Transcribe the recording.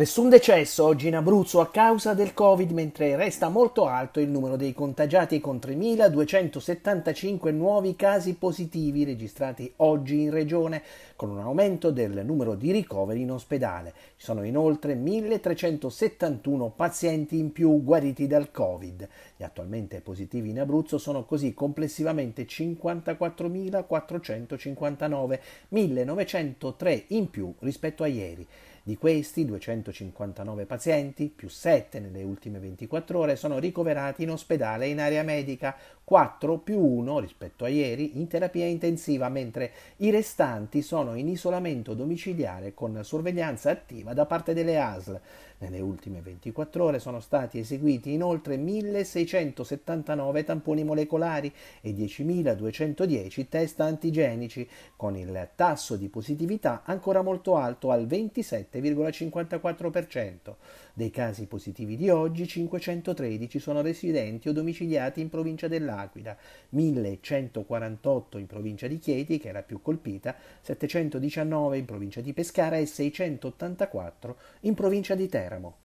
Nessun decesso oggi in Abruzzo a causa del Covid, mentre resta molto alto il numero dei contagiati con 3.275 nuovi casi positivi registrati oggi in regione, con un aumento del numero di ricoveri in ospedale. Ci sono inoltre 1.371 pazienti in più guariti dal Covid. Gli attualmente positivi in Abruzzo sono così complessivamente 54.459, 1.903 in più rispetto a ieri. Di questi 259 pazienti, più 7 nelle ultime 24 ore, sono ricoverati in ospedale in area medica, 4 più 1 rispetto a ieri in terapia intensiva, mentre i restanti sono in isolamento domiciliare con sorveglianza attiva da parte delle ASL. Nelle ultime 24 ore sono stati eseguiti inoltre 1679 tamponi molecolari e 10.210 test antigenici, con il tasso di positività ancora molto alto al 27 7,54% Dei casi positivi di oggi, 513 sono residenti o domiciliati in provincia dell'Aquila, 1148 in provincia di Chieti, che è la più colpita, 719 in provincia di Pescara e 684 in provincia di Teramo.